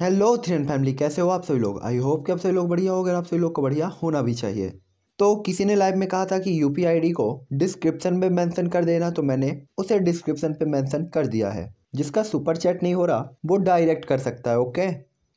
hello थ्रियन family कैसे हो आप सभी लोग आई होप कि आप सभी लोग बढ़िया हो अगर आप सभी लोग को बढ़िया होना भी चाहिए तो किसी ने लाइव में कहा था कि यू पी को डिस्क्रिप्शन में मेंशन कर देना तो मैंने उसे डिस्क्रिप्शन पे मेंशन कर दिया है जिसका सुपर चैट नहीं हो रहा वो डायरेक्ट कर सकता है ओके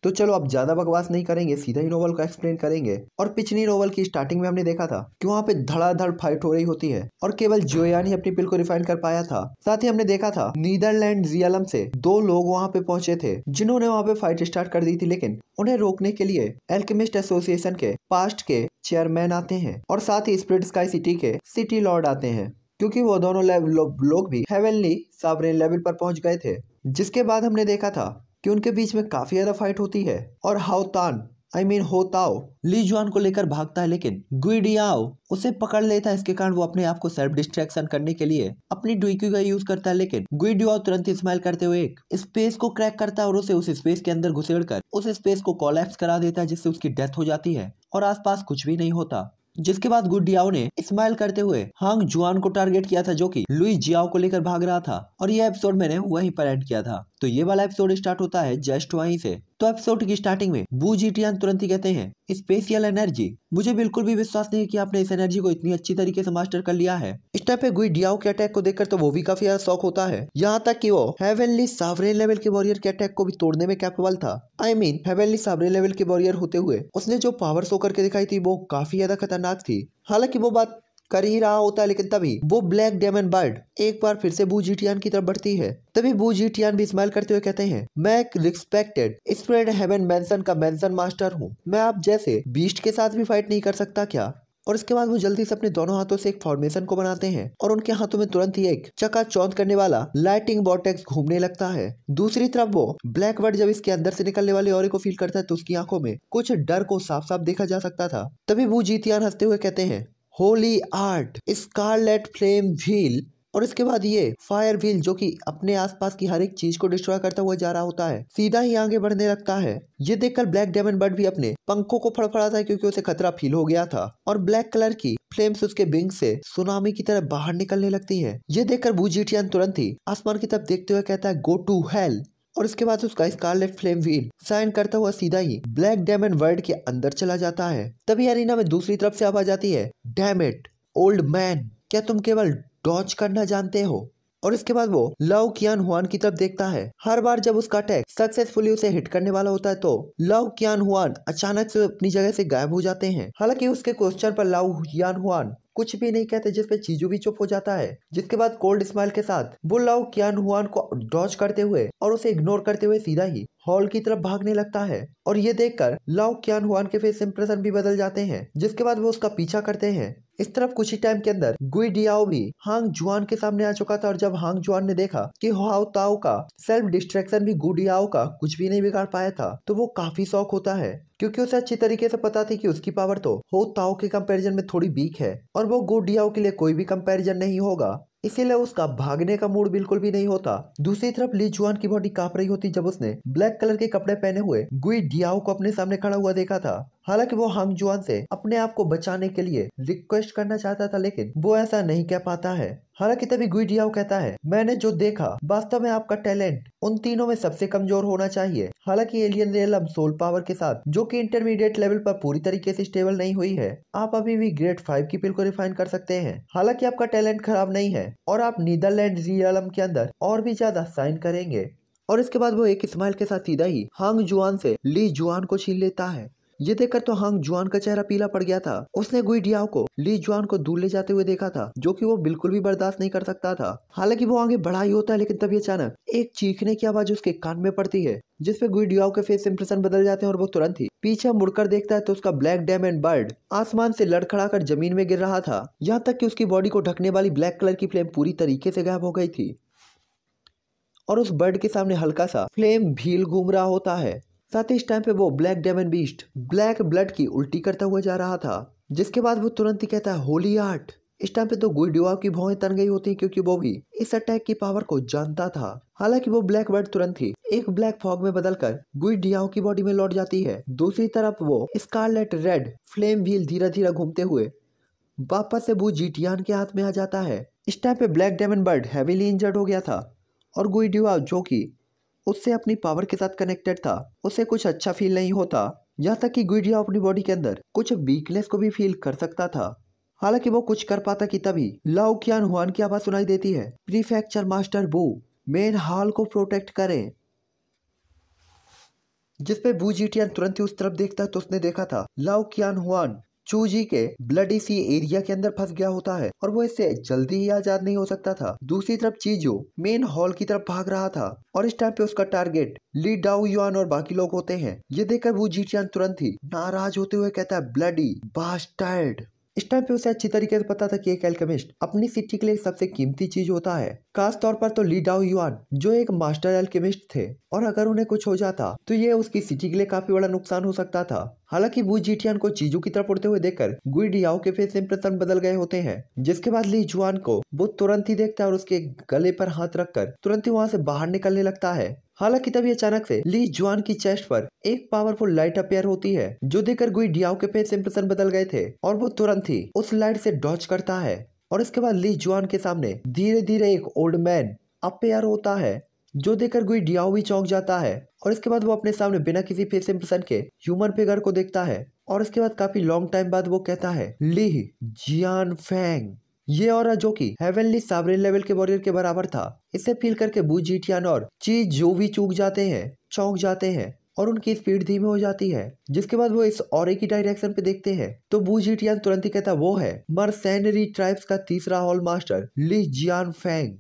तो चलो अब ज्यादा बकवास नहीं करेंगे सीधा ही नोवल को एक्सप्लेन करेंगे और पिछली नोवल की स्टार्टिंग में हमने देखा था कि वहाँ पे धड़ाधड़ फाइट हो रही होती है और केवल जोयान ही अपनी पिल को रिफाइन कर पाया था साथ ही हमने देखा था नीदरलैंड जियालम से दो लोग वहाँ पे पहुंचे थे जिन्होंने वहाँ पे फाइट स्टार्ट कर दी थी लेकिन उन्हें रोकने के लिए एल्केमिस्ट एसोसिएशन के पास्ट के चेयरमैन आते हैं और साथ ही स्प्रिट स्काई सिटी के सिटी लॉर्ड आते हैं क्योंकि वो दोनों लोग लो, भी हेवनली सावरेन लेवल पर पहुंच गए थे जिसके बाद हमने देखा था कि उनके बीच में काफ़ी ज़्यादा फाइट होती है और हाओतान आई मीन होताओ ली जुआन को लेकर भागता है लेकिन गुइडियाओ उसे पकड़ लेता है इसके कारण वो अपने आप को सेल्फ डिस्ट्रैक्शन करने के लिए अपनी डुईक्यू का यूज करता है लेकिन गुइडियाओ तुरंत स्माइल करते हुए एक स्पेस को क्रैक करता है और उसे उस स्पेस के अंदर घुसेड़ कर उस स्पेस को कॉलेप्स करा देता है जिससे उसकी डेथ हो जाती है और आसपास कुछ भी नहीं होता जिसके बाद गुडियाओ ने स्माइल करते हुए हांग जुआन को टारगेट किया था जो कि लुई जियाओ को लेकर भाग रहा था और यह एपिसोड मैंने वहीं पर एंड किया था तो ये वाला एपिसोड स्टार्ट होता है जस्ट वहीं से तो एपिसोड की स्टार्टिंग में बू जीटियान तुरंत ही कहते हैं स्पेशियल एनर्जी मुझे बिल्कुल भी विश्वास नहीं है कि आपने इस एनर्जी को इतनी अच्छी तरीके से मास्टर कर लिया है इस टाइप पे गुई डियाओ के अटैक को देखकर तो वो भी काफी ज्यादा शौक होता है यहाँ तक कि वो हेवेनली सावरे लेवल के वॉरियर के अटैक को भी तोड़ने में कैपेबल था I mean heavenly sovereign level के वॉरियर होते हुए उसने जो पावर शो करके दिखाई थी वो काफी ज्यादा खतरनाक थी हालांकि वो बात कर ही रहा होता है लेकिन तभी वो ब्लैक डेमन बर्ड एक बार फिर से बू जीटियान की तरफ बढ़ती है तभी बू जीटियान भी स्माइल करते हुए कहते हैं मैं एक रिस्पेक्टेड स्प्रेड हेवन मैंसन का मैंसन मास्टर हूँ मैं आप जैसे बीस्ट के साथ भी फाइट नहीं कर सकता क्या और इसके बाद वो जल्दी से अपने दोनों हाथों से एक फॉर्मेशन को बनाते हैं और उनके हाथों में तुरंत ही एक चका चौंध करने वाला लाइटिंग बॉटेक्स घूमने लगता है दूसरी तरफ वो ब्लैक बर्ड जब इसके अंदर से निकलने वाले और को फील करता है तो उसकी आंखों में कुछ डर को साफ साफ देखा जा सकता था तभी वो जीतियान हंसते हुए कहते हैं holy art scarlet flame wheel और इसके बाद ये फायर व्हील जो कि अपने आसपास की हर एक चीज को डिस्ट्रॉय करता हुआ जा रहा होता है सीधा ही आगे बढ़ने लगता है ये देखकर ब्लैक डेमन बर्ड भी अपने पंखों को फड़फड़ाता है क्योंकि उसे खतरा फील हो गया था और ब्लैक कलर की फ्लेम्स उसके बिंग से सुनामी की तरह बाहर निकलने लगती है ये देखकर बूजीटियन तुरंत ही आसमान की तरफ देखते हुए कहता है गो टू हेल और इसके बाद उसका स्कारलेट फ्लेम व्हील साइन करता हुआ सीधा ही ब्लैक डायमंड वर्ल्ड के अंदर चला जाता है तभी अरीना में दूसरी तरफ से आवाज जाती है डैम इट ओल्ड मैन क्या तुम केवल डॉच करना जानते हो और इसके बाद वो लव कियान हुआन की तरफ देखता है हर बार जब उसका अटैक सक्सेसफुली उसे हिट करने वाला होता है तो लव कियान हुआन अचानक से अपनी जगह से गायब हो जाते हैं हालांकि उसके क्वेश्चन पर लव कियान हुआन कुछ भी नहीं कहते जिसपे चीजू भी चुप हो जाता है जिसके बाद कोल्ड स्माइल के साथ बुल्लाओ क्यान हुआन को डॉच करते हुए और उसे इग्नोर करते हुए सीधा ही हॉल की तरफ भागने लगता है और ये देखकर लाओ क्यान हुआन के फेस इंप्रेशन भी बदल जाते हैं जिसके बाद वो उसका पीछा करते हैं इस तरफ कुछ ही टाइम के अंदर गुइडियाओ भी हांग जुआन के सामने आ चुका था और जब हांग जुआन ने देखा कि हाउ ताओ का सेल्फ डिस्ट्रेक्शन भी गुडियाओ का कुछ भी नहीं बिगाड़ पाया था तो वो काफी शौक होता है क्योंकि उसे अच्छी तरीके से पता थी कि उसकी पावर तो हो ताओ के कंपैरिजन में थोड़ी वीक है और वो गुडियाओ के लिए कोई भी कंपैरिजन नहीं होगा इसीलिए उसका भागने का मूड बिल्कुल भी नहीं होता दूसरी तरफ ली जुआन की बॉडी कांप रही होती जब उसने ब्लैक कलर के कपड़े पहने हुए गुई डियाओ को अपने सामने खड़ा हुआ देखा था हालांकि वो हांग जुआन से अपने आप को बचाने के लिए रिक्वेस्ट करना चाहता था लेकिन वो ऐसा नहीं कह पाता है हालांकि तभी गुइडियाओ कहता है मैंने जो देखा वास्तव में आपका टैलेंट उन तीनों में सबसे कमजोर होना चाहिए हालांकि एलियन रेल सोल पावर के साथ जो कि इंटरमीडिएट लेवल पर पूरी तरीके से स्टेबल नहीं हुई है आप अभी भी ग्रेड फाइव की पिल को रिफाइन कर सकते हैं हालांकि आपका टैलेंट खराब नहीं है और आप नीदरलैंड रियलम के अंदर और भी ज्यादा साइन करेंगे और इसके बाद वो एक स्माइल के साथ सीधा ही हांग जुआन से ली जुआन को छीन लेता है ये देखकर तो हांग जुआन का चेहरा पीला पड़ गया था उसने गुई डियाओ को ली जुआन को दूर ले जाते हुए देखा था जो की वो बिल्कुल भी बर्दाश्त नहीं कर सकता था हालांकि वो आगे बढ़ा ही होता है लेकिन तभी अचानक एक चीखने की आवाज उसके कान में पड़ती है जिसपे डियाओ के फेस इंप्रेशन बदल जाते हैं और वो तुरंत ही पीछे मुड़कर देखता है तो उसका ब्लैक डैम एंड बर्ड आसमान से लड़खड़ा कर जमीन में गिर रहा था यहाँ तक की उसकी बॉडी को ढकने वाली ब्लैक कलर की फ्लेम पूरी तरीके से गायब हो गई थी और उस बर्ड के सामने हल्का सा फ्लेम भील घूम रहा होता है साथ ही इस टाइम पे वो black demon beast black blood की उल्टी करता हुआ जा रहा था जिसके बाद वो तुरंत ही कहता है होली आर्ट इस टाइम पे तो गुइडुआ की भौएं तन गई होती क्योंकि वो भी इस अटैक की पावर को जानता था हालांकि वो ब्लैक बर्ड तुरंत ही एक ब्लैक फॉग में बदलकर डिया की बॉडी में लौट जाती है दूसरी तरफ वो स्कारलेट रेड फ्लेम व्हील धीरे धीरे घूमते हुए वापस से वो जीटियान के हाथ में आ जाता है इस टाइम पे black demon bird heavily injured हो गया था और गुइडिया जो की उससे अपनी पावर के साथ कनेक्टेड था उसे कुछ अच्छा फील नहीं होता यहाँ तक कि गुइडिया अपनी बॉडी के अंदर कुछ वीकनेस को भी फील कर सकता था हालांकि वो कुछ कर पाता कि तभी लाओ क्यान हुआन की आवाज सुनाई देती है prefecture master Bu main hall को प्रोटेक्ट करें जिसपे बू जीटियान तुरंत ही उस तरफ देखता तो उसने देखा था लाओ क्यान हुआन चूजी के ब्लडी सी एरिया के अंदर फंस गया होता है और वो इससे जल्दी ही आजाद नहीं हो सकता था दूसरी तरफ चीजो मेन हॉल की तरफ भाग रहा था और इस टाइम पे उसका टारगेट ली डाउ युआन और बाकी लोग होते हैं ये देखकर वो जीटियान तुरंत ही नाराज होते हुए कहता है ब्लडी बास्टर्ड इस टाइम पे उसे अच्छी तरीके से पता था कि एक एल्केमिस्ट अपनी सिटी के लिए सबसे कीमती चीज होता है खास तौर पर तो ली डाउ युआन जो एक मास्टर एल्केमिस्ट थे और अगर उन्हें कुछ हो जाता तो ये उसकी सिटी के लिए काफी बड़ा नुकसान हो सकता था हालांकि वू जीटियान को चीजों की तरफ उड़ते हुए देखकर गुइडियाओ के फेस इंप्रेशन बदल गए होते हैं जिसके बाद ली जुआन को वो तुरंत ही देखता है और उसके गले पर हाथ रखकर तुरंत ही वहां से बाहर निकलने लगता है हालांकि तभी अचानक से ली जुआन की चेस्ट पर एक पावरफुल लाइट अपेयर होती है जो देखकर गुई डियाओ के फेस इंप्रेशन बदल गए थे और वो तुरंत ही उस लाइट से डॉच करता है और इसके बाद ली जुआन के सामने धीरे धीरे एक ओल्ड मैन अपेयर होता है जो देखकर गुई डियाओ भी चौंक जाता है और इसके बाद वो अपने सामने बिना किसी फेस इंप्रेशन के ह्यूमन फिगर को देखता है और इसके बाद काफी लॉन्ग टाइम बाद वो कहता है ली जियान फैंग ये और जो कि हेवनली साबरिन लेवल के वॉरियर के बराबर था इसे फील करके बुजीटियान और चीज जो भी चूक जाते हैं चौंक जाते हैं और उनकी स्पीड धीमी हो जाती है जिसके बाद वो इस और की डायरेक्शन पे देखते हैं तो बुजीटियान तुरंत ही कहता वो है मरसेनरी ट्राइब्स का तीसरा hall master Li Jian Fang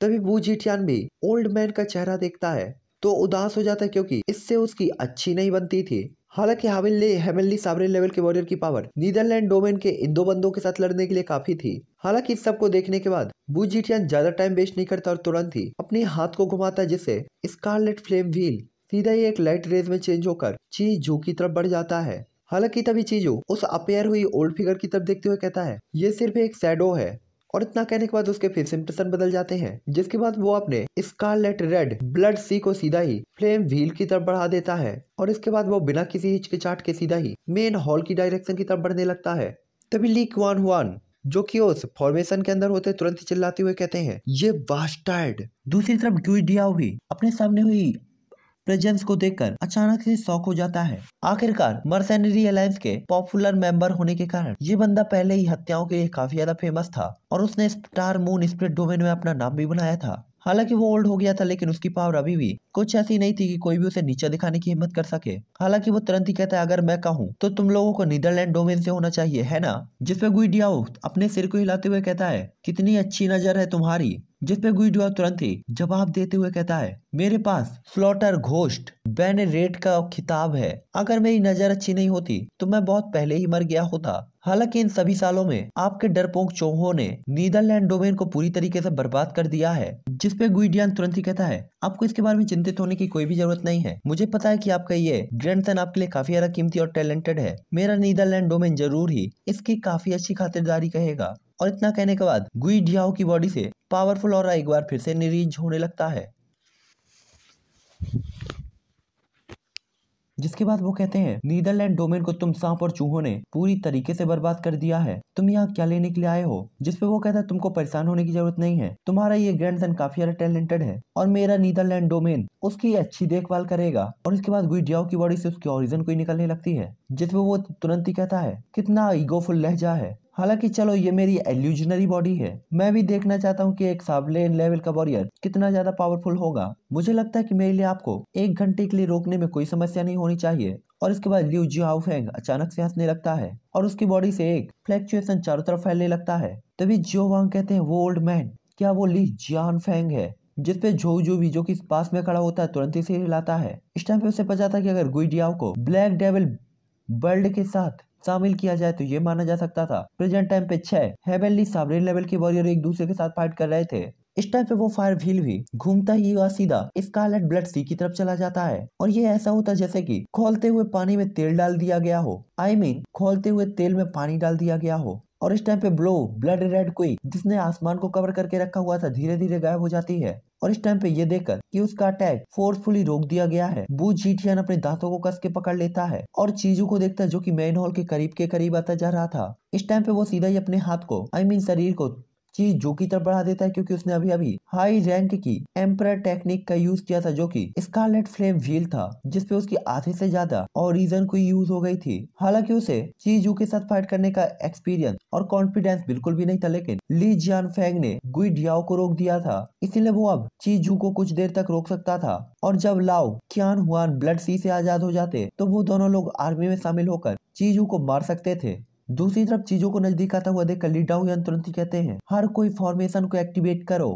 तभी जीटियान भी ओल्ड मैन का चेहरा देखता है तो उदास हो जाता है क्योंकि इससे उसकी अच्छी नहीं बनती थी हालांकि हामिल हेमेली साबरे लेवल के वॉरियर की पावर नीदरलैंड डोमेन के इन दो बंदों के साथ लड़ने के लिए काफी थी हालांकि इस सबको देखने के बाद बूजीटियन ज्यादा टाइम वेस्ट नहीं करता और तुरंत ही अपने हाथ को घुमाता जिससे स्कारलेट फ्लेम व्हील सीधा ही एक लाइट रेज में चेंज होकर जो की तरफ बढ़ जाता है हालांकि तभी चीजों उस अपेयर हुई ओल्ड फिगर की तरफ देखते हुए कहता है ये सिर्फ एक सैडो है और इतना कहने के बाद उसके फिर से इंप्रेशन बदल जाते हैं जिसके बाद वो अपने स्कारलेट रेड ब्लड सी को सीधा ही फ्लेम व्हील की तरफ बढ़ा देता है और इसके बाद वो बिना किसी हिचकिचाट के सीधा ही मेन हॉल की डायरेक्शन की तरफ बढ़ने लगता है तभी लीक वन वन जो कि उस फॉर्मेशन के अंदर होते तुरंत चिल्लाते हुए कहते हैं ये बास्टार्ड दूसरी तरफ गुई डियाओ अपने सामने हुई प्रेजेंस को देखकर अचानक से शौक हो जाता है आखिरकार मर्सनरी अलायंस के पॉपुलर मेंबर होने के कारण ये बंदा पहले ही हत्याओं के लिए काफी ज्यादा फेमस था और उसने स्टार मून स्प्रिट डोमेन में अपना नाम भी बनाया था हालांकि वो ओल्ड हो गया था लेकिन उसकी पावर अभी भी कुछ ऐसी नहीं थी कि कोई भी उसे नीचा दिखाने की हिम्मत कर सके हालांकि वो तुरंत ही कहता है अगर मैं कहूँ तो तुम लोगों को नीदरलैंड डोमेन से होना चाहिए है ना जिसपे गुइडियाउ अपने सिर को हिलाते हुए कहता है कितनी अच्छी नजर है तुम्हारी जिसपे गुइडुआ तुरंत ही जवाब देते हुए कहता है मेरे पास फ्लोटर घोष्ट बैनरेट का खिताब है अगर मेरी नजर अच्छी नहीं होती तो मैं बहुत पहले ही मर गया होता हालांकि इन सभी सालों में आपके डरपोक चौहों ने नीदरलैंड डोमेन को पूरी तरीके से बर्बाद कर दिया है जिसपे गुइडियान तुरंत ही कहता है आपको इसके बारे में चिंतित होने की कोई भी जरूरत नहीं है मुझे पता है कि आपका ये ग्रैंड सन आपके लिए काफी ज्यादा कीमती और टैलेंटेड है मेरा नीदरलैंड डोमेन जरूर ही इसकी काफी अच्छी खातिरदारी कहेगा और इतना कहने के बाद गुई की बॉडी से पावरफुल और एक बार फिर से निरीज होने लगता है जिसके बाद वो कहते हैं नीदरलैंड डोमेन को तुम सांप और चूहों ने पूरी तरीके से बर्बाद कर दिया है तुम यहाँ क्या लेने के लिए आए हो जिसपे वो कहता है तुमको परेशान होने की जरूरत नहीं है तुम्हारा ये ग्रैंड सन काफी ज्यादा टैलेंटेड है और मेरा नीदरलैंड डोमेन उसकी अच्छी देखभाल करेगा और उसके बाद गुइडियाओ की बॉडी से उसकी ओरिजन कोई निकलने लगती है जिसपे वो तुरंत ही कहता है कितना ईगोफुल लहजा है हालांकि चलो ये मेरी एल्यूजनरी बॉडी है मैं भी देखना चाहता हूँ कि एक साबलेन लेवल का वॉरियर कितना ज्यादा पावरफुल होगा मुझे लगता है कि मेरे लिए आपको एक घंटे के लिए रोकने में कोई समस्या नहीं होनी चाहिए और इसके बाद लिu जियाओ फेंग अचानक से हंसने लगता है और उसकी बॉडी से एक फ्लैक्चुएशन चारों तरफ फैलने लगता है तभी जियो वांग कहते हैं वो ओल्ड मैन क्या वो ली जियान फेंग है जिसपे जो जो भी जो कि पास में खड़ा होता है तुरंत ही सिर हिलाता है इस टाइम पे उसे पता था कि अगर गुई डियाओ को ब्लैक डेविल बर्ड के साथ शामिल किया जाए तो ये माना जा सकता था प्रेजेंट टाइम पे छह हेवनली सावरेन लेवल के वॉरियर एक दूसरे के साथ फाइट कर रहे थे इस टाइम पे वो फायर व्हील भी घूमता ही हुआ सीधा स्कारलेट ब्लड सी की तरफ चला जाता है और ये ऐसा होता जैसे कि खोलते हुए पानी में तेल डाल दिया गया हो आई I मीन mean, खोलते हुए तेल में पानी डाल दिया गया हो और इस टाइम पे ब्लो ब्लड रेड कोई जिसने आसमान को कवर करके रखा हुआ था धीरे धीरे गायब हो जाती है और इस टाइम पे ये देखकर कि उसका अटैक फोर्सफुली रोक दिया गया है बू जीठियान अपने दांतों को कस के पकड़ लेता है और चीजों को देखता है जो कि मेन हॉल के करीब के करीब आता जा रहा था इस टाइम पे वो सीधा ही अपने हाथ को आई I मीन mean शरीर को चीज जो की तरफ बढ़ा देता है क्योंकि उसने अभी अभी हाई रैंक की एम्पर टेक्निक का यूज किया था जो की स्कारलेट फ्लेम व्हील था जिसपे उसकी आधे से ज्यादा और रीजन को यूज हो गई थी हालांकि उसे चीजू के साथ फाइट करने का एक्सपीरियंस और कॉन्फिडेंस बिल्कुल भी नहीं था लेकिन ली जियान फेंग ने गुई डियाओ को रोक दिया था इसीलिए वो अब चीजू को कुछ देर तक रोक सकता था और जब लाओ क्यान हुआ ब्लड सी से आजाद हो जाते तो वो दोनों लोग आर्मी में शामिल होकर चीजू को मार सकते थे दूसरी तरफ चीजों को नजदीक आता हुआ देखकर लीडाउ तुरंत ही कहते हैं हर कोई फॉर्मेशन को एक्टिवेट करो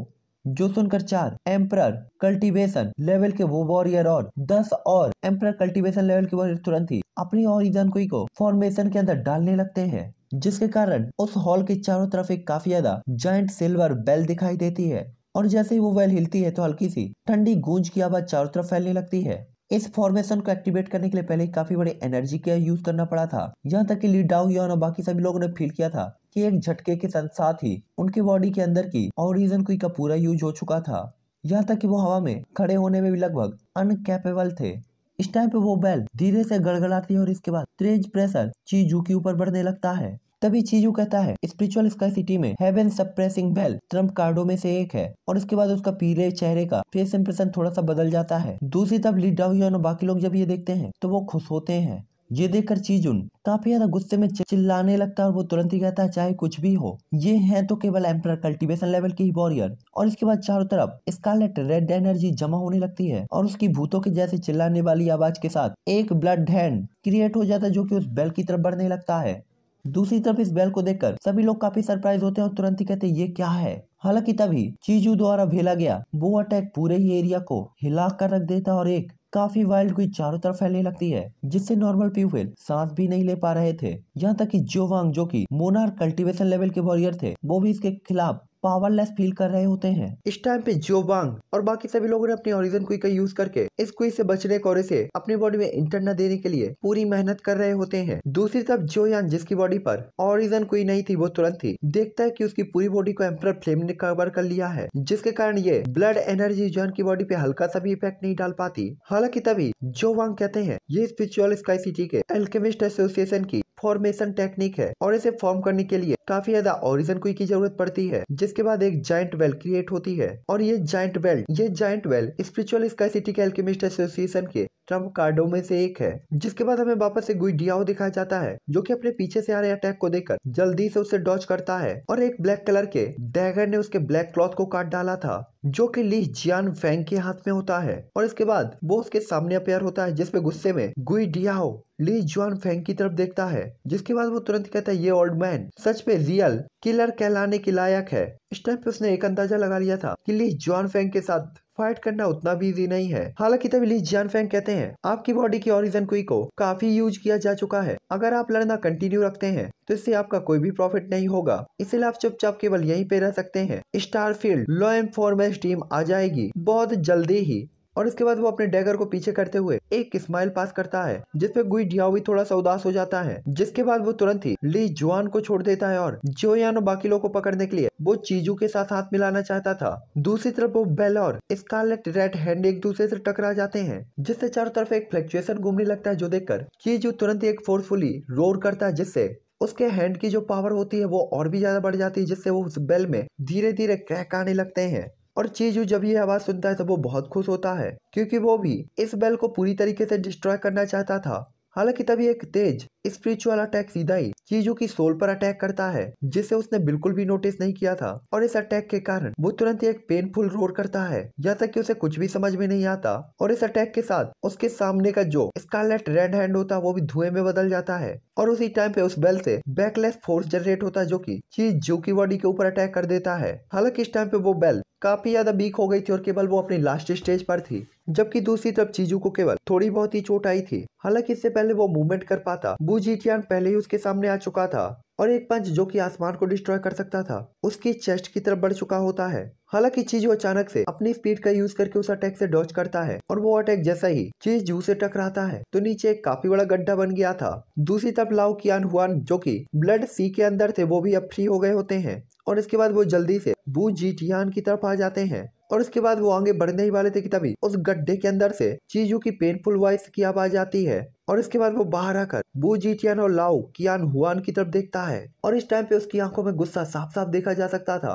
जो सुनकर चार एम्प्रर कल्टीवेशन लेवल के वो वॉरियर और दस और एम्प्रर कल्टीवेशन लेवल के वॉरियर तुरंत ही अपनी और कोई को फॉर्मेशन के अंदर डालने लगते हैं जिसके कारण उस हॉल के चारों तरफ एक काफी ज्यादा जॉइंट सिल्वर बेल दिखाई देती है और जैसे ही वो बेल हिलती है तो हल्की सी ठंडी गूंज की आवाज चारों तरफ फैलने लगती है इस फॉर्मेशन को एक्टिवेट करने के लिए पहले काफी बड़े एनर्जी का यूज करना पड़ा था यहाँ तक कि ली और बाकी सभी लोगों ने फील किया था कि एक झटके के साथ ही उनके बॉडी के अंदर की ऑरिजन कुई का पूरा यूज हो चुका था यहाँ तक कि वो हवा में खड़े होने में भी लगभग अनकैपेबल थे इस टाइम पे वो बेल धीरे से गड़गड़ाती है और इसके बाद तेज प्रेशर चीजू के ऊपर बढ़ने लगता है तभी चीजू कहता है स्पिरिचुअल स्काई सिटी में हेवन सप्रेसिंग बेल ट्रम्प कार्डो में से एक है और उसके बाद उसका पीले चेहरे का फेस इंप्रेशन थोड़ा सा बदल जाता है दूसरी तरफ लीड डाउन और बाकी लोग जब ये देखते हैं तो वो खुश होते हैं ये देखकर चीजुन काफी ज्यादा गुस्से में चिल्लाने लगता है और वो तुरंत ही कहता है चाहे कुछ भी हो ये हैं तो केवल एम्पर कल्टीवेशन लेवल के ही वॉरियर और इसके बाद चारों तरफ स्कारलेट रेड एनर्जी जमा होने लगती है और उसकी भूतों के जैसे चिल्लाने वाली आवाज के साथ एक ब्लड हैंड क्रिएट हो जाता है जो की उस बेल की तरफ बढ़ने लगता है दूसरी तरफ इस बैल को देखकर सभी लोग काफी सरप्राइज होते हैं और तुरंत ही कहते हैं ये क्या है हालांकि तभी चीजू द्वारा भेला गया वो अटैक पूरे ही एरिया को हिला कर रख देता और एक काफी वाइल्ड हुई चारों तरफ फैलने लगती है जिससे नॉर्मल पीपल सांस भी नहीं ले पा रहे थे यहाँ तक कि जोवांग जो कि मोनार कल्टीवेशन लेवल के वॉरियर थे वो भी इसके खिलाफ पावरलेस फील कर रहे होते हैं इस टाइम पे जो वांग और बाकी सभी लोगों ने अपने ओरिजन क्विक का यूज करके इस क्विक से बचने और इसे अपनी बॉडी में इंटर न देने के लिए पूरी मेहनत कर रहे होते हैं दूसरी तरफ जो यान जिसकी बॉडी पर ओरिजन क्विक नहीं थी वो तुरंत थी देखता है की उसकी पूरी बॉडी को एम्पर फ्लेम ने कवर कर लिया है जिसके कारण ये ब्लड एनर्जी जो की बॉडी पे हल्का सा भी इफेक्ट नहीं डाल पाती हालांकि तभी जो वांग कहते हैं ये स्पिरिचुअल स्काई सिटी के एल्केमिस्ट एसोसिएशन की फॉर्मेशन टेक्निक है और इसे फॉर्म करने के लिए काफी ज्यादा ओरिजन कोई की जरूरत पड़ती है जिसके बाद एक जाइंट वेल क्रिएट होती है और ये जाइंट वेल ये giant well spiritual sky city के एल्केमिस्ट एसोसिएशन के ट्रम्प कार्डो में से एक है जिसके बाद हमें वापस से गुइडियाओ दिखाया जाता है जो की अपने पीछे से आ रहे अटैक को देखकर जल्दी से उसे डॉच करता है और एक ब्लैक कलर के डैगर ने उसके ब्लैक क्लॉथ को काट डाला था जो कि ली जियान फैंग के हाथ में होता है और इसके बाद वो उसके सामने अपेयर होता है जिसपे गुस्से में गुई डियाओ ली जुआन फेंग की तरफ देखता है जिसके बाद वो तुरंत कहता है ये ओल्ड मैन सच में रियल किलर कहलाने के लायक है इस टाइम पे उसने एक अंदाजा लगा लिया था कि ली जुआन फेंग के साथ फाइट करना उतना भी इजी नहीं है हालांकि तभी ली जियान फेंग कहते हैं आपकी बॉडी की ओरिजन क्वी को काफी यूज किया जा चुका है अगर आप लड़ना कंटिन्यू रखते हैं तो इससे आपका कोई भी प्रॉफिट नहीं होगा इसलिए आप चुपचाप केवल यहीं पे रह सकते हैं star field law enforcement team आ जाएगी बहुत जल्दी ही और इसके बाद वो अपने डैगर को पीछे करते हुए एक स्माइल पास करता है जिसपे गुई डिया थोड़ा सा उदास हो जाता है जिसके बाद वो तुरंत ही ली जुआन को छोड़ देता है और जो यान बाकी लोगों को पकड़ने के लिए वो चीजू के साथ हाथ मिलाना चाहता था दूसरी तरफ वो बेल और स्कारलेट रेड हैंड एक दूसरे से टकरा जाते हैं जिससे चारों तरफ एक फ्लेक्चुएसन घूमने लगता है जो देखकर चीजू तुरंत एक फोर्सफुली रोर करता है जिससे उसके हैंड की जो पावर होती है वो और भी ज्यादा बढ़ जाती है जिससे वो उस बेल में धीरे धीरे क्रैक आने लगते हैं और चीजू जब ये आवाज़ सुनता है तो वो बहुत खुश होता है क्योंकि वो भी इस बेल को पूरी तरीके से डिस्ट्रॉय करना चाहता था हालांकि तभी एक तेज स्पिरिचुअल अटैक सीधा ही चीजू की सोल पर अटैक करता है जिसे उसने बिल्कुल भी नोटिस नहीं किया था और इस अटैक के कारण वो तुरंत एक पेनफुल रोर करता है यहाँ तक कि उसे कुछ भी समझ में नहीं आता और इस अटैक के साथ उसके सामने का जो स्कारलेट रेड हैंड होता है वो भी धुएं में बदल जाता है और उसी टाइम पे उस बेल से बैकलेस फोर्स जनरेट होता है जो की चीजू की बॉडी के ऊपर अटैक कर देता है हालांकि इस टाइम पे वो बेल काफी ज्यादा वीक हो गई थी और केवल वो अपनी लास्ट स्टेज पर थी जबकि दूसरी तरफ चीजू को केवल थोड़ी बहुत ही चोट आई थी हालांकि इससे पहले वो मूवमेंट कर पाता बुजीटियान पहले ही उसके सामने आ चुका था और एक पंच जो कि आसमान को डिस्ट्रॉय कर सकता था उसकी चेस्ट की तरफ बढ़ चुका होता है हालांकि चीजू अचानक से अपनी स्पीड का यूज करके उस अटैक से डॉच करता है और वो अटैक जैसा ही चीजू से टकराता है तो नीचे एक काफी बड़ा गड्ढा बन गया था दूसरी तरफ लाओ कियान हुआन जो कि ब्लड सी के अंदर थे वो भी अब फ्री हो गए होते हैं और इसके बाद वो जल्दी से बू जीटियान की तरफ आ जाते हैं और उसके बाद वो आगे बढ़ने ही वाले थे कि तभी उस गड्ढे के अंदर से चीजू की पेनफुल वॉइस की आवाज आती है और इसके बाद वो बाहर आकर बू जीटियान और लाओ कियान हुआन की तरफ देखता है और इस टाइम पे उसकी आंखों में गुस्सा साफ साफ देखा जा सकता था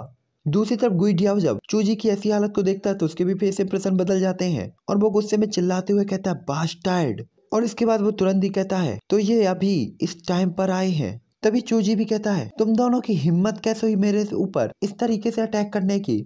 दूसरी तरफ गुइडियाओ जब चूजी की ऐसी हालत को देखता है तो उसके भी फेस इंप्रेशन बदल जाते हैं और वो गुस्से में चिल्लाते हुए कहता है बास्टार्ड और इसके बाद वो तुरंत ही कहता है तो ये अभी इस टाइम पर आए हैं तभी चूजी भी कहता है तुम दोनों की हिम्मत कैसे हुई मेरे ऊपर इस तरीके से अटैक करने की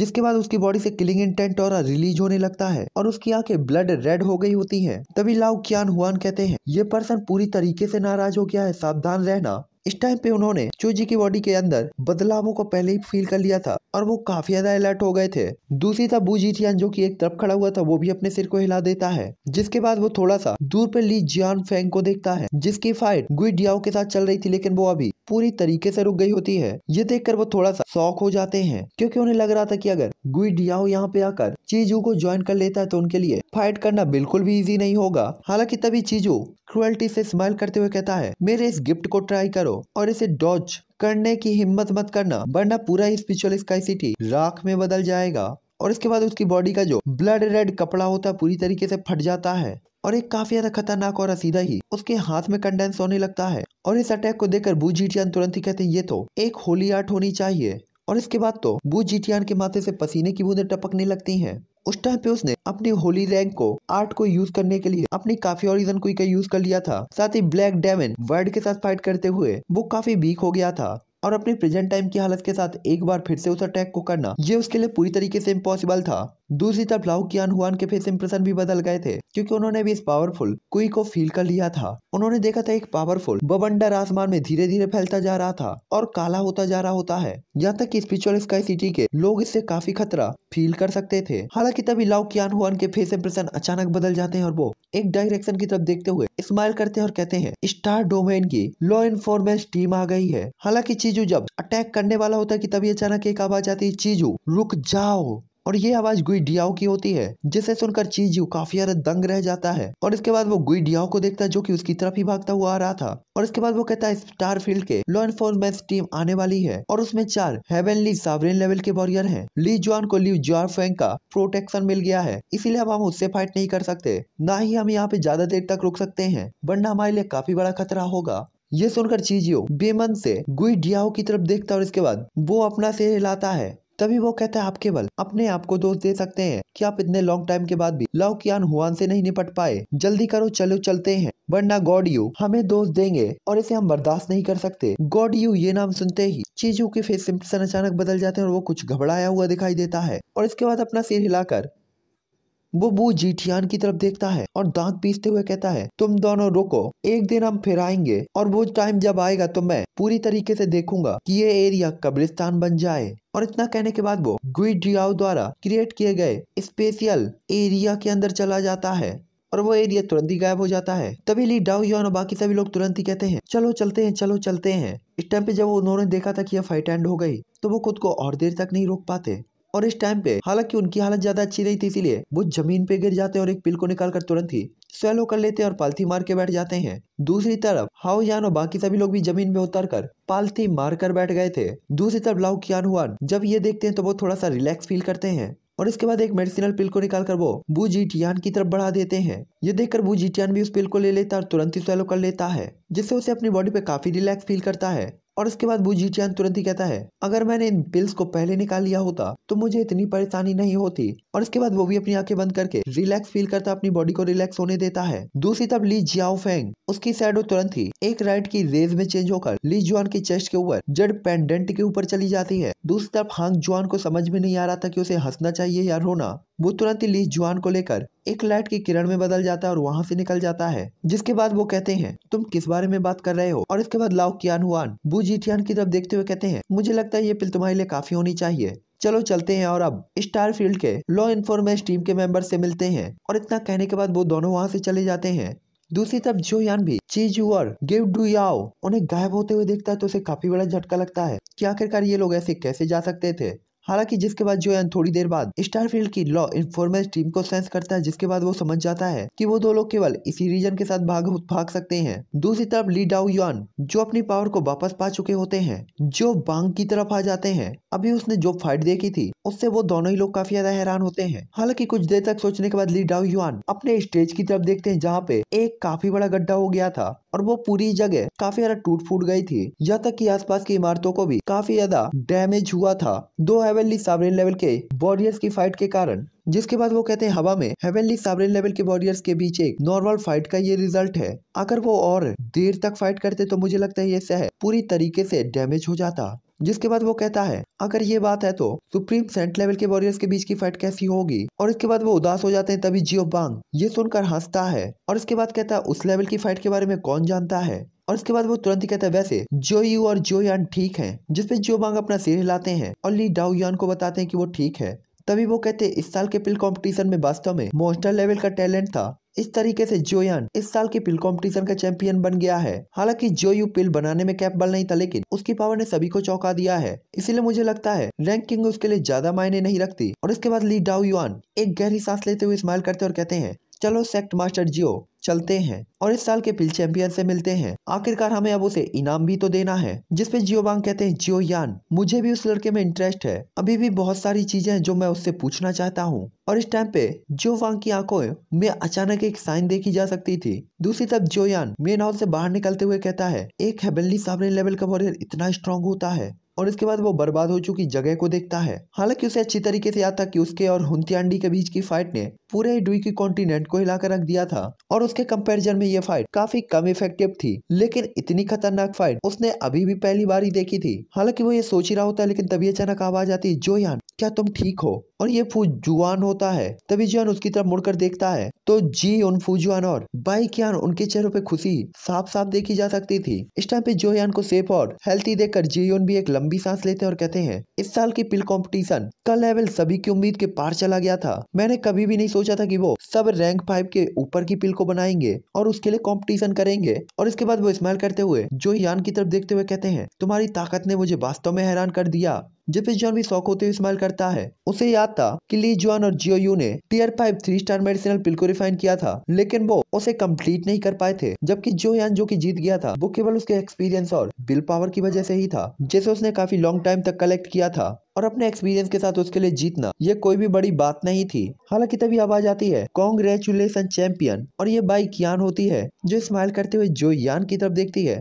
जिसके बाद उसकी बॉडी से किलिंग इंटेंट और रिलीज होने लगता है और उसकी आंखें ब्लड रेड हो गई होती है तभी लाओ क्यान हुआन कहते हैं ये पर्सन पूरी तरीके से नाराज हो गया है सावधान रहना इस टाइम पे उन्होंने चोजी की बॉडी के अंदर बदलावों को पहले ही फील कर लिया था और वो काफी ज्यादा अलर्ट हो गए थे दूसरी तरफ बूजी थी जो की एक तरफ खड़ा हुआ था वो भी अपने सिर को हिला देता है जिसके बाद वो थोड़ा सा दूर पर ली जियान फेंग को देखता है जिसकी फाइट गुइडियाओ के साथ चल रही थी लेकिन वो अभी पूरी तरीके से रुक गई होती है ये देखकर वो थोड़ा सा शौक हो जाते हैं क्योंकि उन्हें लग रहा था कि अगर डियाओ यहाँ पे आकर चीजू को ज्वाइन कर लेता है तो उनके लिए फाइट करना बिल्कुल भी इजी नहीं होगा हालांकि तभी चीजू क्रुअल्टी से स्माइल करते हुए कहता है मेरे इस गिफ्ट को ट्राई करो करो और इसे डॉज करने की हिम्मत मत करना वरना पूरा ही स्पिरिचुअल स्काई सिटी राख में बदल जाएगा और इसके बाद उसकी बॉडी का जो ब्लड रेड कपड़ा होता है पूरी तरीके से फट जाता है और एक काफी ज्यादा खतरनाक और सीधा ही उसके हाथ में कंडेंस होने लगता है और इस अटैक को देखकर बू जीटियान तुरंत ही कहते हैं ये तो एक होली आर्ट होनी चाहिए और इसके बाद तो बू जीटियान के माथे से पसीने की बूंदें टपकने लगती हैं उस टाइम पे उसने अपनी होली रैंक को आर्ट को यूज करने के लिए अपनी काफी ओरिजन क्विक का यूज कर लिया था साथ ही ब्लैक डेमन वर्ड के साथ फाइट करते हुए वो काफी वीक हो गया था और अपने प्रेजेंट टाइम की हालत के साथ एक बार फिर से उस अटैक को करना ये उसके लिए पूरी तरीके से इम्पॉसिबल था दूसरी तरफ लाउ कियान हुआन के फेस इंप्रेशन भी बदल गए थे क्योंकि उन्होंने भी इस पावरफुल कुई को फील कर लिया था उन्होंने देखा था एक पावरफुल बबंडर आसमान में धीरे धीरे फैलता जा रहा था और काला होता जा रहा होता है यहाँ तक की स्पिरिचुअल स्काई सिटी के लोग इससे काफी खतरा फील कर सकते थे हालांकि तभी लाउ कियान हुआन के फेस इंप्रेशन अचानक बदल जाते हैं और वो एक डायरेक्शन की तरफ देखते हुए स्माइल करते हैं और कहते हैं स्टार डोमेन की लॉ इन्फोर्मेंस टीम आ गई है हालांकि चीजू जब अटैक करने वाला होता है कि तभी अचानक एक आवाज आती है चीजू रुक जाओ और ये आवाज गुई डियाओ की होती है जिसे सुनकर चीजू काफी हद दंग रह जाता है और इसके बाद वो गुई डियाओ को देखता है जो कि उसकी तरफ ही भागता हुआ आ रहा था और इसके बाद वो कहता है स्टार फील्ड के लॉ एनफोर्समेंट टीम आने वाली है और उसमें चार हेवनली सावरेन लेवल के वॉरियर हैं ली जुआन को ली जुआर फेंग का प्रोटेक्शन मिल गया है इसीलिए अब हम उससे फाइट नहीं कर सकते ना ही हम यहाँ पे ज्यादा देर तक रुक सकते हैं वरना हमारे लिए काफी बड़ा खतरा होगा ये सुनकर चीजियो बेमन से गुई डियाओ की तरफ देखता और इसके बाद वो अपना सिर हिलाता है तभी वो कहता है आप केवल अपने आप को दोष दे सकते हैं कि आप इतने लॉन्ग टाइम के बाद भी लव कियान हुआन से नहीं निपट पाए जल्दी करो चलो चलते हैं वरना गॉड यू हमें दोष देंगे और इसे हम बर्दाश्त नहीं कर सकते गॉड यू ये नाम सुनते ही चीजों के फेस सिम्पसन अचानक बदल जाते हैं और वो कुछ घबराया हुआ दिखाई देता है और इसके बाद अपना सिर हिलाकर वो बू जीठियान की तरफ देखता है और दांत पीसते हुए कहता है तुम दोनों रुको एक दिन हम फिर आएंगे और वो टाइम जब आएगा तो मैं पूरी तरीके से देखूंगा कि ये एरिया कब्रिस्तान बन जाए और इतना कहने के बाद वो ग्विडियाओ द्वारा क्रिएट किए गए स्पेशियल एरिया के अंदर चला जाता है और वो एरिया तुरंत ही गायब हो जाता है तभी ली डाउ और बाकी सभी लोग तुरंत ही कहते हैं चलो चलते हैं चलो चलते हैं इस टाइम पे जब उन्होंने देखा था कि यह फाइट एंड हो गई तो वो खुद को और देर तक नहीं रोक पाते और इस टाइम पे हालांकि उनकी हालत ज्यादा अच्छी नहीं थी इसीलिए वो जमीन पे गिर जाते हैं और एक पिल को निकाल कर तुरंत ही स्वेलो कर लेते हैं और पालथी मार के बैठ जाते हैं दूसरी तरफ हाउ यान और बाकी सभी लोग भी जमीन पे उतर कर पालथी मार कर बैठ गए थे दूसरी तरफ लाउ क्यान हुआन जब ये देखते हैं तो वो थोड़ा सा रिलैक्स फील करते हैं और इसके बाद एक मेडिसिनल पिल को निकाल कर वो बू जीटियान की तरफ बढ़ा देते हैं ये देखकर बू जीटियान भी उस पिल को ले लेता है और तुरंत ही स्वेलो कर लेता है जिससे उसे अपनी बॉडी पे काफी रिलैक्स फील करता है और उसके बाद बुजी चैन तुरंत ही कहता है अगर मैंने इन पिल्स को पहले निकाल लिया होता तो मुझे इतनी परेशानी नहीं होती और उसके बाद वो भी अपनी आंखें बंद करके रिलैक्स फील करता अपनी बॉडी को रिलैक्स होने देता है दूसरी तरफ ली जियाओ फेंग उसकी सैडो तुरंत ही एक राइट की रेज में चेंज होकर ली जुआन की चेस्ट के ऊपर जड पेंडेंट के ऊपर चली जाती है दूसरी तरफ हांग जुआन को समझ में नहीं आ रहा था की उसे हंसना चाहिए या रोना वो तुरंत ही ली जुआन को लेकर एक लाइट की किरण में बदल जाता है और वहां से निकल जाता है जिसके बाद वो कहते हैं तुम किस बारे में बात कर रहे हो और इसके बाद लाओ कियान हुआन बू जीटियान की तरफ देखते हुए कहते हैं मुझे लगता है ये पिल तुम्हारे लिए काफी होनी चाहिए चलो चलते हैं और अब स्टार फील्ड के लॉ इन्फॉर्मेश टीम के मेंबर से मिलते हैं और इतना कहने के बाद वो दोनों वहाँ से चले जाते हैं दूसरी तरफ जो यान भी चीज यूर गिव डू याओ उन्हें गायब होते हुए देखता है तो उसे काफी बड़ा झटका लगता है कि आखिरकार ये लोग ऐसे कैसे जा सकते थे हालांकि जिसके बाद जोयन थोड़ी देर बाद स्टारफील्ड की लॉ इन्फॉर्मेंस टीम को सेंस करता है जिसके बाद वो समझ जाता है कि वो दो लोग केवल इसी रीजन के साथ भाग भाग सकते हैं दूसरी तरफ ली डाउ यन जो अपनी पावर को वापस पा चुके होते हैं जो बांग की तरफ आ जाते हैं अभी उसने जो फाइट देखी थी उससे वो दोनों ही लोग काफी ज्यादा हैरान होते हैं हालांकि कुछ देर तक सोचने के बाद ली डाउ युआन अपने स्टेज की तरफ देखते हैं जहाँ पे एक काफी बड़ा गड्ढा हो गया था और वो पूरी जगह काफी ज्यादा टूट फूट गई थी यहाँ तक कि आसपास की इमारतों को भी काफी ज्यादा डैमेज हुआ था दो हेवेली सावरेन लेवल के वॉरियर्स की फाइट के कारण जिसके बाद वो कहते हैं हवा में हेवेली सावरेन लेवल के वॉरियर्स के बीच एक नॉर्मल फाइट का ये रिजल्ट है अगर वो और देर तक फाइट करते तो मुझे लगता है ये शहर पूरी तरीके से डैमेज हो जाता जिसके बाद वो कहता है अगर ये बात है तो सुप्रीम सेंट लेवल के वॉरियर्स के बीच की फाइट कैसी होगी और इसके बाद वो उदास हो जाते हैं तभी जियो बांग ये सुनकर हंसता है और इसके बाद कहता है उस लेवल की फाइट के बारे में कौन जानता है और इसके बाद वो तुरंत ही कहता है वैसे जो यू और जो यान ठीक है जिसपे जियो बांग अपना सिर हिलाते हैं और ली डाउ यान को बताते हैं की वो ठीक है तभी वो कहते इस साल के पिल कंपटीशन में वास्तव में मोस्टर लेवल का टैलेंट था इस तरीके से जोयन इस साल के पिल कॉम्पिटिशन का चैंपियन बन गया है हालांकि जो यू पिल बनाने में कैपबल नहीं था लेकिन उसकी पावर ने सभी को चौंका दिया है इसीलिए मुझे लगता है रैंकिंग उसके लिए ज्यादा मायने नहीं रखती और इसके बाद ली डाउ युआन एक गहरी सांस लेते हुए स्माइल करते और कहते हैं चलो सेक्ट मास्टर जियो चलते हैं और इस साल के पिल चैंपियन से मिलते हैं आखिरकार हमें अब उसे इनाम भी तो देना है जिसपे जियो बांग कहते हैं जियो यान मुझे भी उस लड़के में इंटरेस्ट है अभी भी बहुत सारी चीजें हैं जो मैं उससे पूछना चाहता हूँ और इस टाइम पे जियो वांग की आंखों में अचानक एक साइन देखी जा सकती थी दूसरी तरफ यान मेन हाउस से बाहर निकलते हुए कहता है एक हेबनली सामने लेवल का वॉरियर इतना स्ट्रांग होता है और इसके बाद वो बर्बाद हो चुकी जगह को देखता है हालांकि उसे अच्छी तरीके से याद था कि उसके और हुतियांडी के बीच की फाइट ने पूरे की कॉन्टिनेंट को हिलाकर रख दिया था और उसके कंपैरिजन में ये फाइट काफी कम इफेक्टिव थी लेकिन इतनी खतरनाक फाइट उसने अभी भी पहली बार ही देखी थी हालांकि वो ये सोच ही रहा होता लेकिन तभी अचानक आवाज आती जो यान क्या तुम ठीक हो और ये फुजुआन होता है तभी जियान उसकी तरफ मुड़कर देखता है तो जी उन फुजुआन और बाई क्यान उनके चेहरों पे खुशी साफ साफ देखी जा सकती थी इस टाइम पे जोयान को सेफ और हेल्थी देखकर जियोन भी एक लंबी सांस लेते और कहते हैं इस साल की पिल कॉम्पिटिशन का लेवल सभी की उम्मीद के पार चला गया था मैंने कभी भी नहीं सोचा था कि वो सब रैंक फाइव के ऊपर की पिल को बनाएंगे और उसके लिए कॉम्पिटिशन करेंगे और इसके बाद वो स्माइल करते हुए जोयान की तरफ देखते हुए कहते हैं तुम्हारी ताकत ने मुझे वास्तव में हैरान कर दिया जब इस जॉन भी शौक होते हुए इस्तेमाल करता है उसे याद था कि ली जॉन और जियो यू ने tier five three star medicinal pill को रिफाइन किया था लेकिन वो उसे कंप्लीट नहीं कर पाए थे जबकि जो यान जो की जीत गया था वो केवल उसके एक्सपीरियंस और बिल पावर की वजह से ही था जिसे उसने काफी लॉन्ग टाइम तक कलेक्ट किया था और अपने एक्सपीरियंस के साथ उसके लिए जीतना ये कोई भी बड़ी बात नहीं थी हालांकि तभी आवाज आती है कॉन्ग्रेचुलेसन चैंपियन और ये बाइक यान होती है जो स्माइल करते हुए जो यान की तरफ देखती है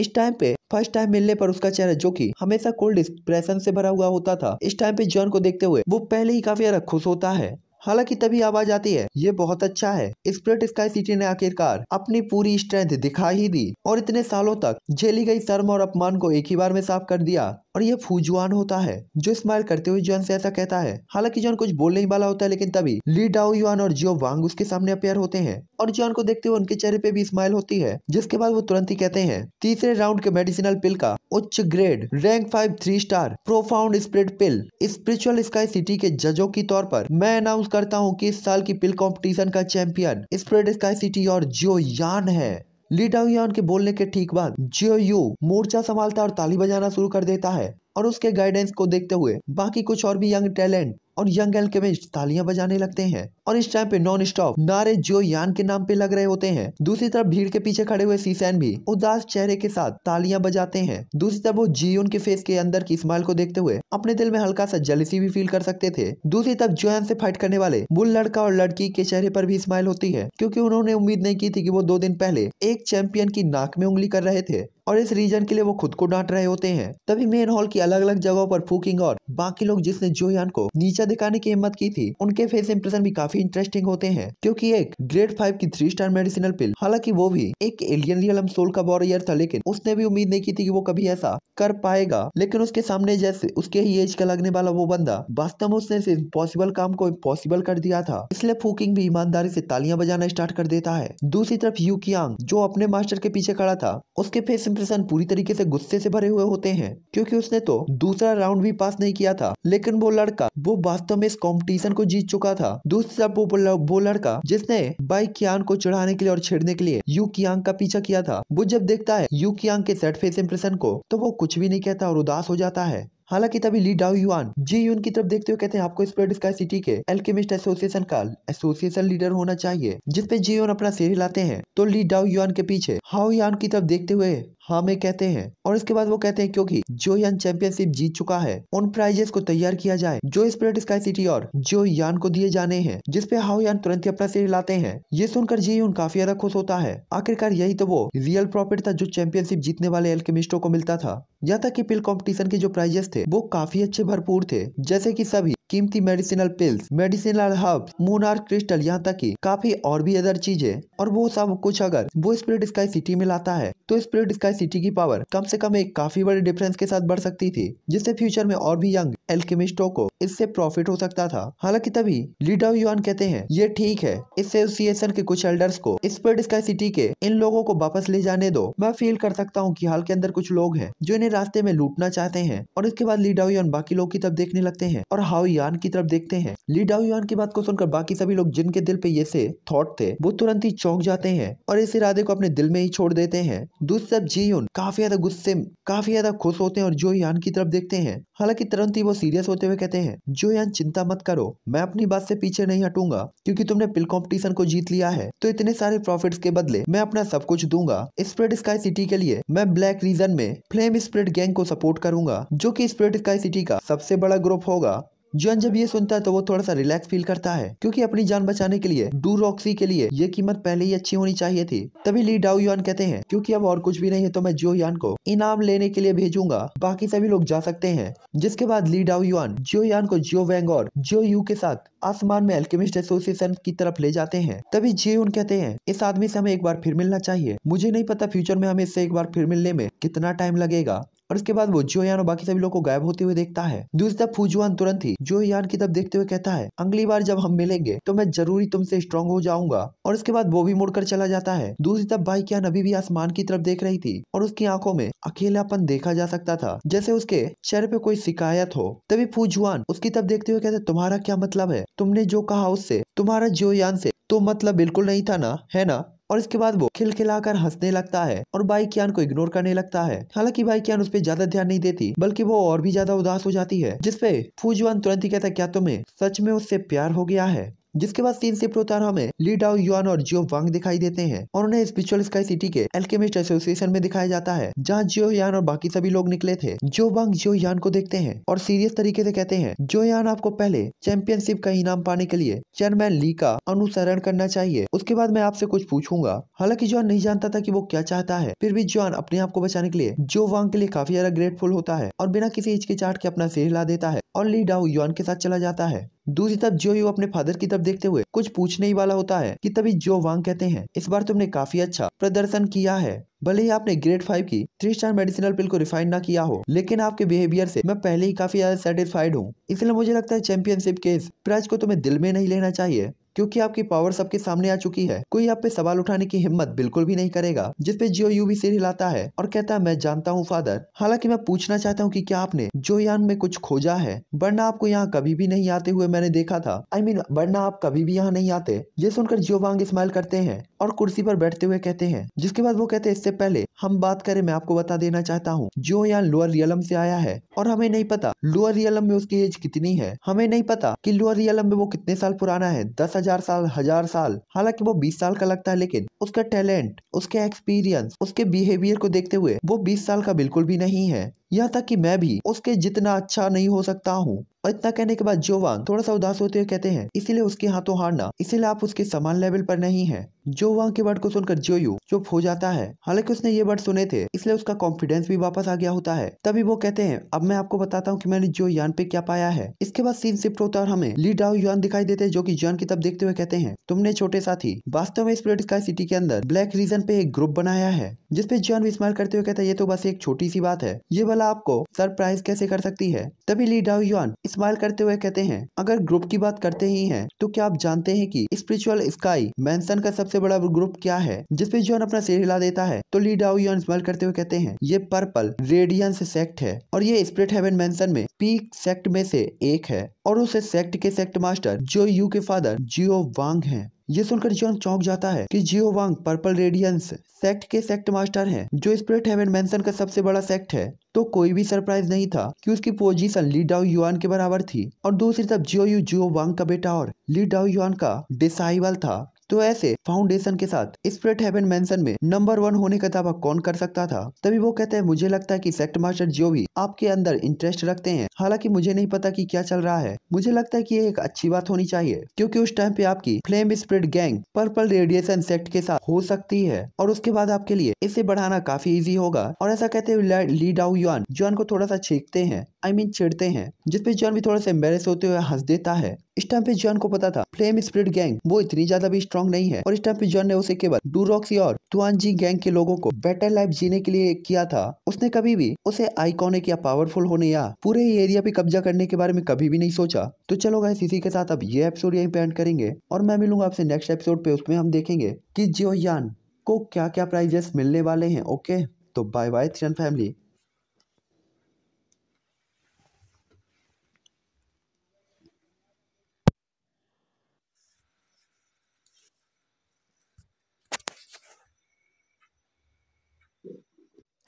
इस टाइम पे फर्स्ट टाइम मिलने पर उसका चेहरा जो कि हमेशा कोल्ड एक्सप्रेशन से भरा हुआ होता था इस टाइम पे जॉन को देखते हुए वो पहले ही काफी ज्यादा खुश होता है हालांकि तभी आवाज आती है ये बहुत अच्छा है स्प्रिट स्काई सिटी ने आखिरकार अपनी पूरी स्ट्रेंथ दिखा ही दी और इतने सालों तक झेली गई शर्म और अपमान को एक ही बार में साफ कर दिया और ये फूजवान होता है जो स्माइल करते हुए जॉन से ऐसा कहता है हालांकि जॉन कुछ बोलने ही वाला होता है लेकिन तभी ली डाओ युआन और जियो वांग उसके सामने अपेयर होते हैं और जॉन को देखते हुए उनके चेहरे पे भी स्माइल होती है जिसके बाद वो तुरंत ही कहते हैं तीसरे राउंड के मेडिसिनल पिल का उच्च grade rank five three star profound spirit pill spiritual sky city के जजों की तौर पर मैं अनाउंस करता हूँ कि इस साल की पिल कंपटीशन का चैंपियन स्प्रेड स्काई सिटी और जियो यान है लीडाउयान के बोलने के ठीक बाद जियो यू मोर्चा संभालता और ताली बजाना शुरू कर देता है और उसके गाइडेंस को देखते हुए बाकी कुछ और भी यंग टैलेंट और यंग एल्केमिस्ट तालियां बजाने लगते हैं और इस टाइम पे नॉन स्टॉप नारे जो यान के नाम पे लग रहे होते हैं दूसरी तरफ भीड़ के पीछे खड़े हुए सीसैन भी उदास चेहरे के साथ तालियां बजाते हैं दूसरी तरफ वो जीयून के फेस के अंदर की स्माइल को देखते हुए अपने दिल में हल्का सा जलसी भी फील कर सकते थे दूसरी तरफ जो से फाइट करने वाले बुल लड़का और लड़की के चेहरे पर भी स्माइल होती है क्यूँकी उन्होंने उम्मीद नहीं की थी की वो दो दिन पहले एक चैंपियन की नाक में उंगली कर रहे थे और इस रीजन के लिए वो खुद को डांट रहे होते हैं तभी मेन हॉल की अलग अलग जगहों पर फूकिंग और बाकी लोग जिसने जोयान को नीचा दिखाने की हिम्मत की थी उनके फेस इंप्रेशन भी काफी इंटरेस्टिंग होते हैं क्योंकि एक ग्रेड फाइव की थ्री स्टार मेडिसिनल पिल हालांकि वो भी एक एलियन रियलम सोल का वॉरियर था लेकिन उसने भी उम्मीद नहीं की थी कि वो कभी ऐसा कर पाएगा लेकिन उसके सामने जैसे उसके ही एज का लगने वाला वो बंदा वास्तव में उसने इम्पॉसिबल काम को इम्पॉसिबल कर दिया था इसलिए फूकिंग भी ईमानदारी से तालियां बजाना स्टार्ट कर देता है दूसरी तरफ यू जो अपने मास्टर के पीछे खड़ा था उसके फेस राजेंद्र पूरी तरीके से गुस्से से भरे हुए होते हैं क्योंकि उसने तो दूसरा राउंड भी पास नहीं किया था लेकिन वो लड़का वो वास्तव में इस कॉम्पिटिशन को जीत चुका था दूसरा वो, वो लड़का जिसने बाई कियांग को चढ़ाने के लिए और छेड़ने के लिए यू कियांग का पीछा किया था वो जब देखता है यू कियांग के सेट फेस इंप्रेशन को तो वो कुछ भी नहीं कहता और उदास हो जाता है हालांकि तभी ली डाउ युआन जी यून की तरफ देखते हुए कहते हैं आपको स्प्रेड स्काई सिटी के एल्केमिस्ट एसोसिएशन का एसोसिएशन लीडर होना चाहिए जिसपे जी यून अपना सिर हिलाते हैं तो ली डाउ युआन के पीछे हाउ यान की तरफ देखते हुए हाँ में कहते हैं और इसके बाद वो कहते हैं क्योंकि जो यान चैंपियनशिप जीत चुका है उन प्राइजेस को तैयार किया जाए जो स्पिरिट स्काई सिटी और जो यान को दिए जाने हैं जिसपे हाउ यान तुरंत ही अपना सिर लाते हैं ये सुनकर जी उन काफी ज्यादा खुश होता है आखिरकार यही तो वो रियल प्रॉफिट था जो चैंपियनशिप जीतने वाले एल्केमिस्टो को मिलता था यहाँ तक की पिल कॉम्पिटिशन के जो प्राइजेस थे वो काफी अच्छे भरपूर थे जैसे की सभी कीमती मेडिसिनल पिल्स मेडिसिनल हर्ब मूनार क्रिस्टल यहाँ तक कि काफी और भी अदर चीजें और वो सब कुछ अगर वो स्पिरिट स्काई सिटी में लाता है तो स्पिरिट स्काई सिटी की पावर कम से कम एक काफी बड़े डिफरेंस के साथ बढ़ सकती थी जिससे फ्यूचर में और भी यंग एल्केमिस्टो को इससे प्रॉफिट हो सकता था हालांकि तभी लीडर युआन कहते हैं ये ठीक है इस एसोसिएशन के कुछ एल्डर्स को स्पिरिट स्काई सिटी के इन लोगों को वापस ले जाने दो मैं फील कर सकता हूँ की हाल के अंदर कुछ लोग हैं जो इन्हें रास्ते में लूटना चाहते हैं और इसके बाद लीडर युआन बाकी लोग की तब देखने लगते हैं और हाउ यान की तरफ देखते हैं ली डाओ यान की बात को सुनकर बाकी सभी लोग जिनके दिल पे ये से थॉट थे वो तुरंत ही चौंक जाते हैं और इस इरादे को अपने दिल में ही छोड़ देते हैं दूसरी तरफ जी उन काफी ज्यादा गुस्से काफी ज्यादा खुश होते हैं और जो यान की तरफ देखते हैं हालांकि तुरंत ही वो सीरियस होते हुए कहते हैं जो यान चिंता मत करो मैं अपनी बात से पीछे नहीं हटूंगा क्योंकि तुमने पिल कॉम्पिटिशन को जीत लिया है तो इतने सारे प्रॉफिट्स के बदले मैं अपना सब कुछ दूंगा स्प्रेड स्काई सिटी के लिए मैं ब्लैक रीजन में फ्लेम स्प्रेड गैंग को सपोर्ट करूंगा जो की स्प्रेड स्काई सिटी का सबसे बड़ा ग्रुप होगा जॉन जब ये सुनता है तो वो थोड़ा सा रिलैक्स फील करता है क्योंकि अपनी जान बचाने के लिए डू रॉक्सी के लिए ये कीमत पहले ही अच्छी होनी चाहिए थी तभी ली डाउ युआन कहते हैं क्योंकि अब और कुछ भी नहीं है तो मैं जो यान को इनाम लेने के लिए भेजूंगा बाकी सभी लोग जा सकते हैं जिसके बाद ली डाउ युआन जियो यान को जियो वैंग और जियो यू के साथ आसमान में एल्केमिस्ट एसोसिएशन की तरफ ले जाते हैं तभी जे उन कहते हैं इस आदमी से हमें एक बार फिर मिलना चाहिए मुझे नहीं पता फ्यूचर में हमें इससे एक बार फिर मिलने में कितना टाइम लगेगा और इसके बाद वो जो यान और बाकी सभी लोग को गायब होते हुए देखता है दूसरी तरफ फूजुआन तुरंत ही यान की तरफ देखते हुए कहता है अगली बार जब हम मिलेंगे तो मैं जरूरी तुमसे स्ट्रांग हो जाऊंगा और इसके बाद वो भी मुड़कर चला जाता है दूसरी तरफ यान अभी भी आसमान की तरफ देख रही थी और उसकी आंखों में अकेलापन देखा जा सकता था जैसे उसके चेहरे पे कोई शिकायत हो तभी फूजुआन उसकी तरफ देखते हुए कहते तुम्हारा क्या मतलब है तुमने जो कहा उससे तुम्हारा जो यान से तो मतलब बिल्कुल नहीं था ना है ना और इसके बाद वो खिलखिलाकर हंसने लगता है और बाई कियान को इग्नोर करने लगता है हालांकि बाई कियान उस पर ज्यादा ध्यान नहीं देती बल्कि वो और भी ज्यादा उदास हो जाती है जिसपे फूजवान तुरंत ही कहता क्या तुम्हें सच में उससे प्यार हो गया है जिसके बाद तीन शिफ्ट होता हमें ली डाओ युआन और जियो वांग दिखाई देते हैं और उन्हें स्पिरिचुअल स्काई सिटी के एल्केमिस्ट एसोसिएशन में दिखाया जाता है जहाँ जियो यान और बाकी सभी लोग निकले थे जियो वांग जियो यान को देखते हैं और सीरियस तरीके से कहते हैं जो यान आपको पहले चैंपियनशिप का इनाम पाने के लिए चेयरमैन ली का अनुसरण करना चाहिए उसके बाद मैं आपसे कुछ पूछूंगा हालांकि जोन नहीं जानता था की वो क्या चाहता है फिर भी जोन अपने आप को बचाने के लिए जो वांग के लिए काफी ज्यादा ग्रेटफुल होता है और बिना किसी हिचकिचाट के अपना सिर हिला देता है और ली डाउ युआन के साथ चला जाता है दूसरी तरफ जो यू अपने फादर की तरफ देखते हुए कुछ पूछने ही वाला होता है कि तभी जो वांग कहते हैं इस बार तुमने काफी अच्छा प्रदर्शन किया है भले ही आपने ग्रेड फाइव की थ्री स्टार मेडिसिनल पिल को रिफाइन ना किया हो लेकिन आपके बिहेवियर से मैं पहले ही काफी ज्यादा सेटिस्फाइड हूँ इसलिए मुझे लगता है चैंपियनशिप केस प्राइज को तुम्हें दिल में नहीं लेना चाहिए क्योंकि आपकी पावर सबके सामने आ चुकी है कोई आप पे सवाल उठाने की हिम्मत बिल्कुल भी नहीं करेगा जिसपे जियो यू भी सिर हिलाता है और कहता है मैं जानता हूँ फादर हालांकि मैं पूछना चाहता हूँ की क्या आपने जो यान में कुछ खोजा है वरना आपको यहाँ कभी भी नहीं आते हुए मैंने देखा था आई I मीन mean, वरना आप कभी भी यहाँ नहीं आते ये सुनकर जियो वांग स्माइल करते हैं और कुर्सी पर बैठते हुए कहते हैं जिसके बाद वो कहते हैं इससे पहले हम बात करें मैं आपको बता देना चाहता हूँ जो यहाँ लोअर रियलम से आया है और हमें नहीं पता लोअर रियलम में उसकी एज कितनी है हमें नहीं पता कि लोअर रियलम में वो कितने साल पुराना है दस हजार साल हजार साल हालांकि वो बीस साल का लगता है लेकिन उसका टैलेंट उसके एक्सपीरियंस उसके बिहेवियर को देखते हुए वो बीस साल का बिल्कुल भी नहीं है यहाँ तक कि मैं भी उसके जितना अच्छा नहीं हो सकता हूँ और इतना कहने के बाद जोवान थोड़ा सा उदास होते हुए कहते हैं इसीलिए उसके हाथों हारना इसीलिए आप उसके समान लेवल पर नहीं है जो वांग के वर्ड को सुनकर जोयू चुप हो जाता है हालांकि उसने ये वर्ड सुने थे इसलिए उसका कॉन्फिडेंस भी वापस आ गया होता है तभी वो कहते हैं अब मैं आपको बताता हूँ कि मैंने जो यान पे क्या पाया है इसके बाद सीन शिफ्ट होता है और हमें ली डाओ यान दिखाई देते हैं जो की जान की तब देखते हुए कहते हैं तुमने छोटे साथी वास्तव में स्प्रेड स्काई सिटी के अंदर ब्लैक रीजन पे एक ग्रुप बनाया है जिसपे जॉन भी स्माइल करते हुए कहता है ये तो बस एक छोटी सी बात है ये वाला आपको सरप्राइज कैसे कर सकती है तभी ली डाओ यान इस स्माइल करते हुए कहते हैं अगर ग्रुप की बात करते ही है तो क्या आप जानते हैं की स्पिरिचुअल स्काई मैंसन का सबसे बड़ा ग्रुप क्या है जिसपे जॉन अपना सिर हिला देता है तो ली डाउन स्माइल करते हुए कहते हैं ये पर्पल रेडियंस सेक्ट है और ये स्प्रिट हेवन मैं में पीक सेक्ट में से एक है और उस सेक्ट के सेक्ट मास्टर जो यू के फादर जियो वांग हैं ये सुनकर जॉन चौंक जाता है कि जियो वांग पर्पल रेडियंस सेक्ट के सेक्ट मास्टर हैं जो स्प्रिट हेवन मेंशन का सबसे बड़ा सेक्ट है तो कोई भी सरप्राइज नहीं था कि उसकी पोजीशन ली डाउ युआन के बराबर थी और दूसरी तरफ जियो यू जियो वांग का बेटा और ली डाउ युआन का डिसाइबल था तो ऐसे फाउंडेशन के साथ स्प्रेड हेवन मेंशन में नंबर वन होने का दावा कौन कर सकता था तभी वो कहते हैं मुझे लगता है कि सेक्ट मास्टर जो भी आपके अंदर इंटरेस्ट रखते हैं हालांकि मुझे नहीं पता कि क्या चल रहा है मुझे लगता है कि ये एक अच्छी बात होनी चाहिए क्योंकि उस टाइम पे आपकी flame spirit gang purple radiation sect के साथ हो सकती है और उसके बाद आपके लिए इसे बढ़ाना काफी ईजी होगा और ऐसा कहते हुए ली डाउ युआन को थोड़ा सा छेकते हैं आई मीन छेड़ते हैं जिसपे जॉन भी थोड़ा सा एम्बेस होते हुए हंस देता है इस टाइम पे जॉन को पता था फ्लेम स्प्रिट गैंग वो इतनी ज्यादा भी स्ट्रॉन्ग नहीं है और इस टाइम पे जॉन ने उसे केवल डूरोक्सी और तुआनजी गैंग के लोगों को बेटर लाइफ जीने के लिए किया था उसने कभी भी उसे आइकॉनिक या पावरफुल होने या पूरे एरिया पे कब्जा करने के बारे में कभी भी नहीं सोचा तो चलो गाइस इसी के साथ अब ये एपिसोड यही पे एंड करेंगे और मैं मिलूंगा आपसे नेक्स्ट एपिसोड पे उसमें हम देखेंगे की जियो यान को क्या क्या प्राइजेस मिलने वाले हैं ओके तो bye bye Tian family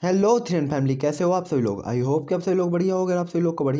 hello थ्रेन फैमिली कैसे हो आप सभी लोग आई होप कि आप सभी लोग बढ़िया हो अगर आप सभी लोग को बढ़िया